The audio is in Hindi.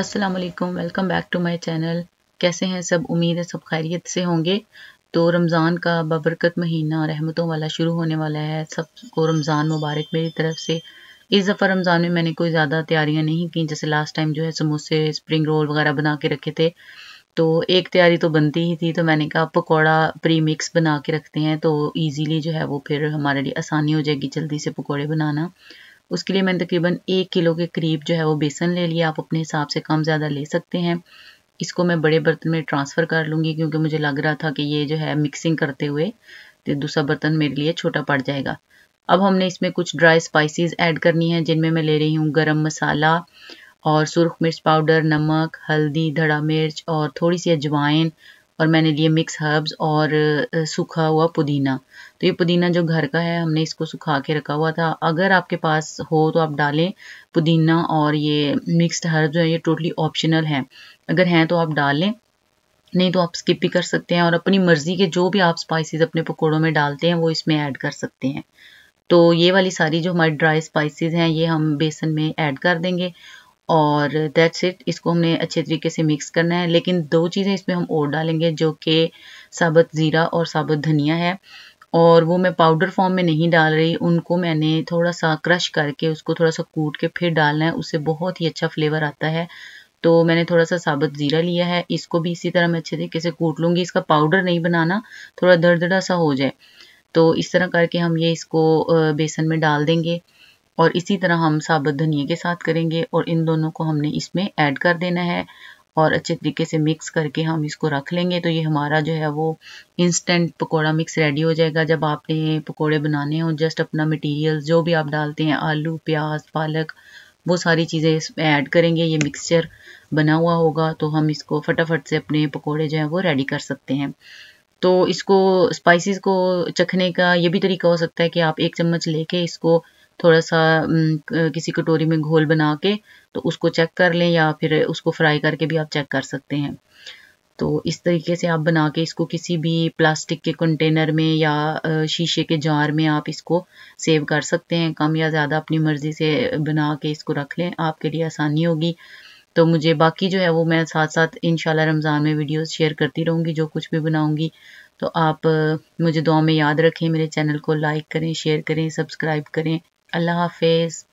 असलकुम welcome back to my channel कैसे हैं सब उम्मीद है सब खैरियत से होंगे तो रमज़ान का बबरकत महीना रहमतों वाला शुरू होने वाला है सब को रमज़ान मुबारक मेरी तरफ से इस दफ़ा रमज़ान में मैंने कोई ज़्यादा तैयारियां नहीं की जैसे लास्ट टाइम जो है समोसे स्प्रिंग रोल वगैरह बना के रखे थे तो एक तैयारी तो बनती ही थी तो मैंने कहा पकौड़ा प्री मिक्स बना के रखते हैं तो ईजिली जो है वो फिर हमारे लिए आसानी हो जाएगी जल्दी से पकौड़े बनाना उसके लिए मैंने तकरीबन एक किलो के करीब जो है वो बेसन ले लिया आप अपने हिसाब से कम ज़्यादा ले सकते हैं इसको मैं बड़े बर्तन में ट्रांसफ़र कर लूँगी क्योंकि मुझे लग रहा था कि ये जो है मिक्सिंग करते हुए तो दूसरा बर्तन मेरे लिए छोटा पड़ जाएगा अब हमने इसमें कुछ ड्राई स्पाइसेस ऐड करनी है जिनमें मैं ले रही हूँ गरम मसाला और सुरख मिर्च पाउडर नमक हल्दी धड़ा मिर्च और थोड़ी सी अजवाइन और मैंने लिए मिक्स हर्ब्स और सूखा हुआ पुदीना तो ये पुदीना जो घर का है हमने इसको सुखा के रखा हुआ था अगर आपके पास हो तो आप डालें पुदीना और ये मिक्स्ड हर्ब जो है ये टोटली ऑप्शनल है अगर हैं तो आप डालें नहीं तो आप स्किप भी कर सकते हैं और अपनी मर्ज़ी के जो भी आप स्पाइसेस अपने पकौड़ों में डालते हैं वो इसमें ऐड कर सकते हैं तो ये वाली सारी जो हमारी ड्राई स्पाइसेस हैं ये हम बेसन में ऐड कर देंगे और दैट्स इट इसको हमने अच्छे तरीके से मिक्स करना है लेकिन दो चीज़ें इसमें हम और डालेंगे जो कि साबुत ज़ीरा और साबुत धनिया है और वो मैं पाउडर फॉर्म में नहीं डाल रही उनको मैंने थोड़ा सा क्रश करके उसको थोड़ा सा कूट के फिर डालना है उससे बहुत ही अच्छा फ्लेवर आता है तो मैंने थोड़ा सा साबुत ज़ीरा लिया है इसको भी इसी तरह मैं अच्छे तरीके से कूट लूँगी इसका पाउडर नहीं बनाना थोड़ा दरदरा सा हो जाए तो इस तरह करके हम ये इसको बेसन में डाल देंगे और इसी तरह हम साबुत धनिए के साथ करेंगे और इन दोनों को हमने इसमें ऐड कर देना है और अच्छे तरीके से मिक्स करके हम इसको रख लेंगे तो ये हमारा जो है वो इंस्टेंट पकोड़ा मिक्स रेडी हो जाएगा जब आपने पकोड़े बनाने हो जस्ट अपना मटेरियल जो भी आप डालते हैं आलू प्याज पालक वो सारी चीज़ें इसमें ऐड करेंगे ये मिक्सचर बना हुआ होगा तो हम इसको फटाफट से अपने पकोड़े जो हैं वो रेडी कर सकते हैं तो इसको स्पाइसेस को चखने का ये भी तरीका हो सकता है कि आप एक चम्मच लेके इसको थोड़ा सा किसी कटोरी में घोल बना के तो उसको चेक कर लें या फिर उसको फ्राई करके भी आप चेक कर सकते हैं तो इस तरीके से आप बना के इसको किसी भी प्लास्टिक के कंटेनर में या शीशे के जार में आप इसको सेव कर सकते हैं कम या ज़्यादा अपनी मर्ज़ी से बना के इसको रख लें आपके लिए आसानी होगी तो मुझे बाकी जो है वो मैं साथ साथ इन रमज़ान में वीडियोस शेयर करती रहूँगी जो कुछ भी बनाऊँगी तो आप मुझे दुआ में याद रखें मेरे चैनल को लाइक करें शेयर करें सब्सक्राइब करें अल्लाह हाफिज़